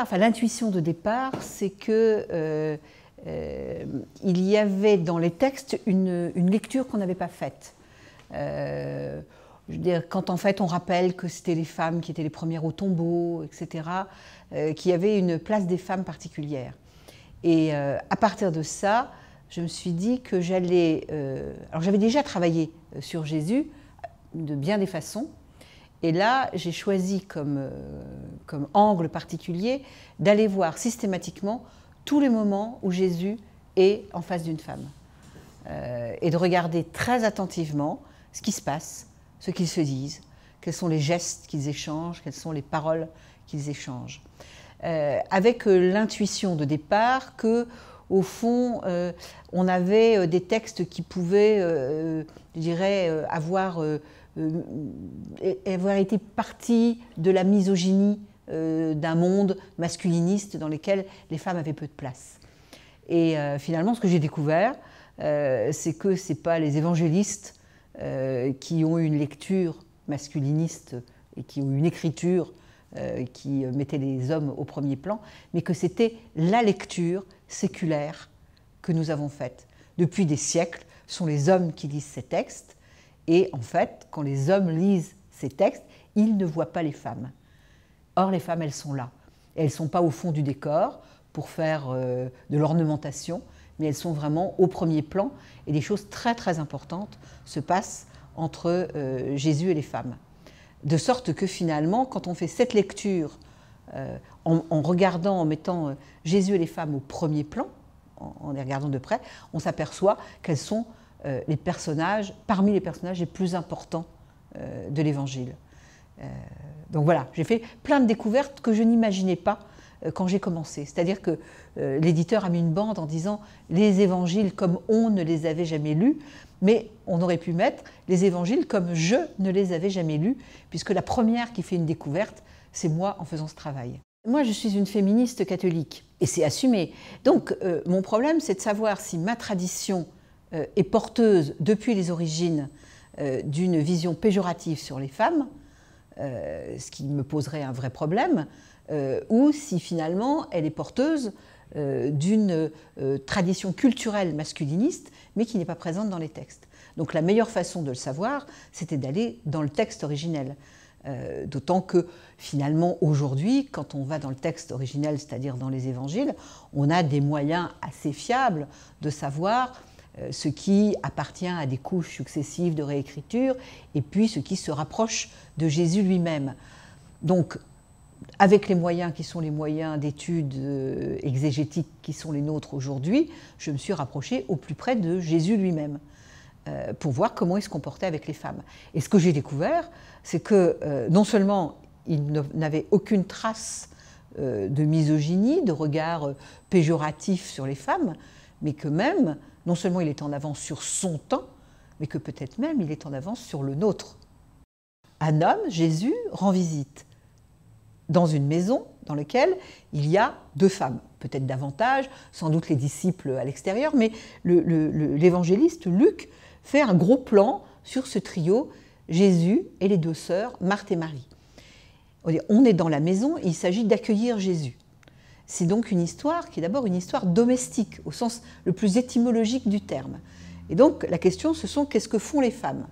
enfin l'intuition de départ, c'est que euh, euh, il y avait dans les textes une, lecture qu'on n'avait pas faite. Euh, je dire, quand en fait on rappelle que c'était les femmes qui étaient les premières au tombeau, etc., qu'il y avait une place des femmes particulière. Et à partir de ça, je me suis dit que j'allais. alors j'avais déjà travaillé sur Jésus de bien des façons, et là, j'ai choisi comme, comme angle particulier, d'aller voir systématiquement tous les moments où Jésus est en face d'une femme. Euh, et de regarder très attentivement ce qui se passe, ce qu'ils se disent, quels sont les gestes qu'ils échangent, quelles sont les paroles qu'ils échangent. Euh, avec euh, l'intuition de départ que, au fond, on avait des textes qui pouvaient, je dirais, avoir, avoir été partie de la misogynie euh, d'un monde masculiniste dans lequel les femmes avaient peu de place. Et euh, finalement, ce que j'ai découvert, euh, c'est que ce n'est pas les évangélistes qui ont une lecture masculiniste et qui ont une écriture qui mettait les hommes au premier plan, mais que c'était la lecture séculaire que nous avons faite. Depuis des siècles, sont les hommes qui lisent ces textes, et en fait, quand les hommes lisent ces textes, ils ne voient pas les femmes. Or, les femmes, elles sont là. elles ne sont pas au fond du décor pour faire euh, de l'ornementation, mais elles sont vraiment au premier plan. Et des choses très, très importantes se passent entre euh, Jésus et les femmes. De sorte que finalement, quand on fait cette lecture euh, en, regardant, en mettant Jésus et les femmes au premier plan, en, en les regardant de près, on s'aperçoit qu'elles sont les personnages, parmi les personnages les plus importants de l'Évangile donc voilà, j'ai fait plein de découvertes que je n'imaginais pas euh, quand j'ai commencé. C'est-à-dire que euh, l'éditeur a mis une bande en disant les évangiles comme on ne les avait jamais lus, mais on aurait pu mettre les évangiles comme je ne les avais jamais lus, puisque la première qui fait une découverte, c'est moi en faisant ce travail. Moi, je suis une féministe catholique, et c'est assumé. Donc, euh, mon problème, c'est de savoir si ma tradition est porteuse depuis les origines d'une vision péjorative sur les femmes, euh, ce qui me poserait un vrai problème, euh, ou si finalement elle est porteuse euh, d'une tradition culturelle masculiniste, mais qui n'est pas présente dans les textes. Donc la meilleure façon de le savoir, c'était d'aller dans le texte originel. D'autant que finalement aujourd'hui, quand on va dans le texte originel, c'est-à-dire dans les évangiles, on a des moyens assez fiables de savoir euh, ce qui appartient à des couches successives de réécriture, et puis ce qui se rapproche de Jésus lui-même. Donc, avec les moyens qui sont les moyens d'études euh, exégétiques qui sont les nôtres aujourd'hui, je me suis rapprochée au plus près de Jésus lui-même euh, pour voir comment il se comportait avec les femmes. Et ce que j'ai découvert, c'est que non seulement il n'avait aucune trace de misogynie, de regard péjoratif sur les femmes, mais que même, non seulement il est en avance sur son temps, mais que peut-être même il est en avance sur le nôtre. Un homme, Jésus rend visite dans une maison dans laquelle il y a deux femmes, peut-être davantage, sans doute les disciples à l'extérieur, mais l'évangéliste Luc fait un gros plan sur ce trio, Jésus et les deux sœurs, Marthe et Marie. On est dans la maison, il s'agit d'accueillir Jésus. C'est donc une histoire qui est d'abord une histoire domestique, au sens le plus étymologique du terme. Et donc la question, ce sont qu'est-ce que font les femmes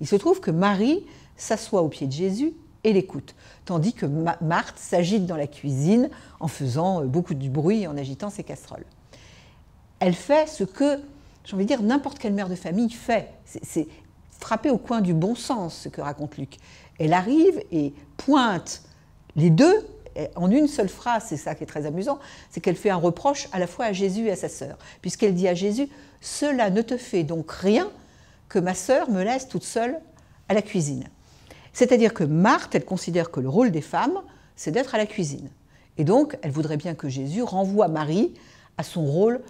Il se trouve que Marie s'assoit au pied de Jésus et l'écoute, tandis que Marthe s'agite dans la cuisine en faisant euh, beaucoup de bruit en agitant ses casseroles. Elle fait ce que, j'ai envie de dire, n'importe quelle mère de famille fait. C'est frapper au coin du bon sens, ce que raconte Luc. Elle arrive et pointe les deux eh, en une seule phrase, c'est ça qui est très amusant, c'est qu'elle fait un reproche à la fois à Jésus et à sa sœur, puisqu'elle dit à Jésus, cela ne te fait donc rien que ma sœur me laisse toute seule à la cuisine. C'est-à-dire que Marthe, elle considère que le rôle des femmes, c'est d'être à la cuisine. Et donc, elle voudrait bien que Jésus renvoie Marie à son rôle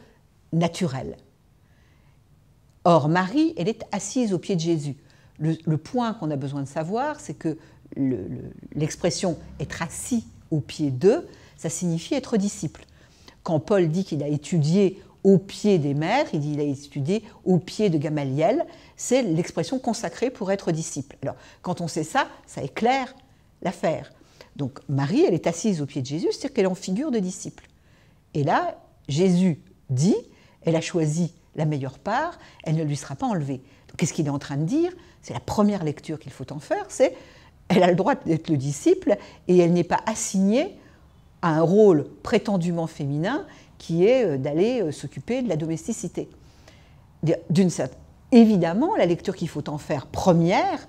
naturel. Or, Marie, elle est assise au pied de Jésus. Le, point qu'on a besoin de savoir, c'est que l'expression être assis au pied d'eux, ça signifie être disciple. Quand Paul dit qu'il a étudié au pied des mères, il dit il a étudié au pied de Gamaliel, c'est l'expression consacrée pour être disciple. Alors, quand on sait ça, ça éclaire l'affaire. Donc Marie, elle est assise au pied de Jésus, c'est-à-dire qu'elle est en figure de disciple. Et là, Jésus dit, elle a choisi la meilleure part, elle ne lui sera pas enlevée. Qu'est-ce qu'il est en train de dire C'est la première lecture qu'il faut en faire, c'est elle a le droit d'être le disciple et elle n'est pas assignée à un rôle prétendument féminin qui est euh, d'aller euh, s'occuper de la domesticité. Évidemment, la lecture qu'il faut en faire première,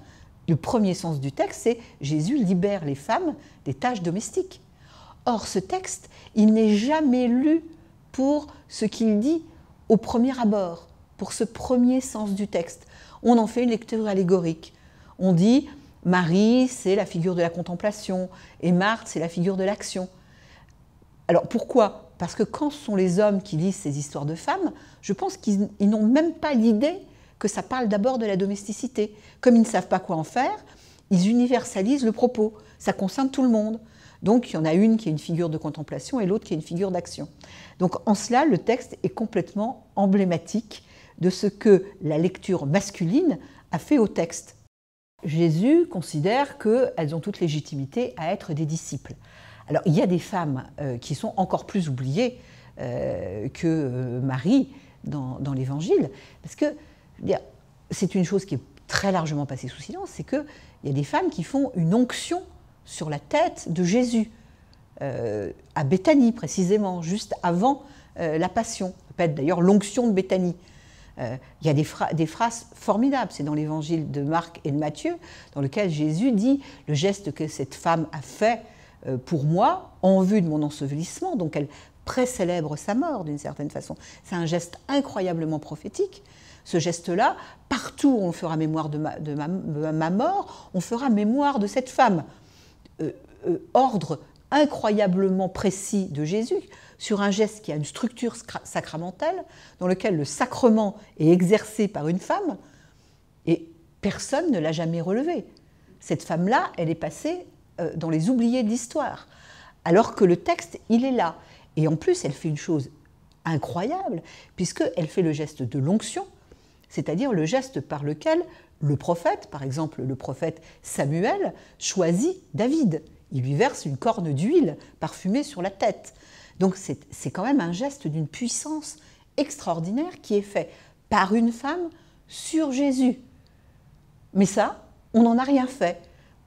le premier sens du texte, c'est Jésus libère les femmes des tâches domestiques. Or, ce texte, il n'est jamais lu pour ce qu'il dit au premier abord, pour ce premier sens du texte. On en fait une lecture allégorique. On dit Marie, c'est la figure de la contemplation, et Marthe, c'est la figure de l'action. Alors pourquoi Parce que quand ce sont les hommes qui lisent ces histoires de femmes, je pense qu'ils n'ont même pas l'idée que ça parle d'abord de la domesticité. Comme ils ne savent pas quoi en faire, ils universalisent le propos. Ça concerne tout le monde. Donc il y en a une qui est une figure de contemplation et l'autre qui est une figure d'action. Donc en cela, le texte est complètement emblématique de ce que la lecture masculine a fait au texte. Jésus considère qu'elles ont toute légitimité à être des disciples. Alors il y a des femmes euh, qui sont encore plus oubliées euh, que euh, Marie dans, l'Évangile, parce que eh c'est une chose qui est très largement passée sous silence, c'est qu'il y a des femmes qui font une onction sur la tête de Jésus, à Béthanie précisément, juste avant la Passion. Ça peut être d'ailleurs l'onction de Béthanie. Euh, il y a des, phrases formidables, c'est dans l'évangile de Marc et de Matthieu, dans lequel Jésus dit le geste que cette femme a fait euh, pour moi, en vue de mon ensevelissement, donc elle précélèbre sa mort d'une certaine façon. C'est un geste incroyablement prophétique. Ce geste-là, partout on fera mémoire de ma, mort, on fera mémoire de cette femme. Euh, ordre incroyablement précis de Jésus sur un geste qui a une structure sacramentale, dans lequel le sacrement est exercé par une femme, et personne ne l'a jamais relevé. Cette femme-là, elle est passée euh, dans les oubliés de l'histoire, alors que le texte, il est là. Et en plus, elle fait une chose incroyable, puisqu'elle fait le geste de l'onction, c'est-à-dire le geste par lequel le prophète, par exemple le prophète Samuel, choisit David. Il lui verse une corne d'huile parfumée sur la tête. Donc c'est quand même un geste d'une puissance extraordinaire qui est fait par une femme sur Jésus. Mais ça, on n'en a rien fait.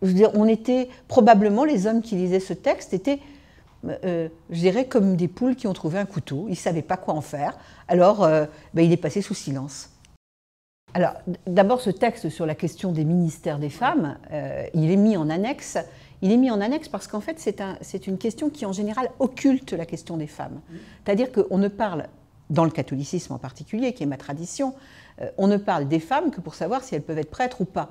on était probablement les hommes qui lisaient ce texte étaient, euh, je dirais, comme des poules qui ont trouvé un couteau. Ils ne savaient pas quoi en faire. Alors, euh, ben, il est passé sous silence. Alors, d'abord, ce texte sur la question des ministères des femmes, euh, il est mis en annexe il est mis en annexe parce qu'en fait, c'est une question qui, en général, occulte la question des femmes. C'est-à-dire qu'on ne parle, dans le catholicisme en particulier, qui est ma tradition, euh, on ne parle des femmes que pour savoir si elles peuvent être prêtres ou pas.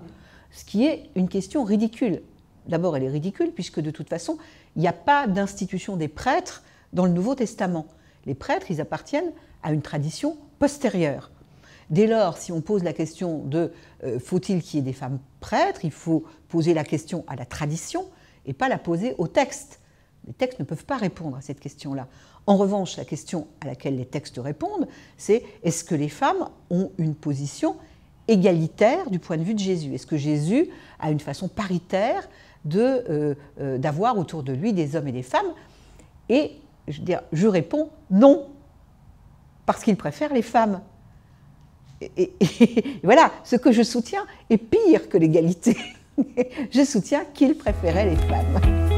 Ce qui est une question ridicule. D'abord, elle est ridicule, puisque de toute façon, il n'y a pas d'institution des prêtres dans le Nouveau Testament. Les prêtres, ils appartiennent à une tradition postérieure. Dès lors, si on pose la question de euh, faut-il qu'il y ait des femmes prêtres, il faut poser la question à la tradition, et pas la poser au texte. Les textes ne peuvent pas répondre à cette question-là. En revanche, la question à laquelle les textes répondent, c'est est-ce que les femmes ont une position égalitaire du point de vue de Jésus Est-ce que Jésus a une façon paritaire euh, euh, d'avoir autour de lui des hommes et des femmes Et je, dire, je réponds non, parce qu'il préfère les femmes. Et, et, voilà, ce que je soutiens est pire que l'égalité. je soutiens qu'il préférait les femmes.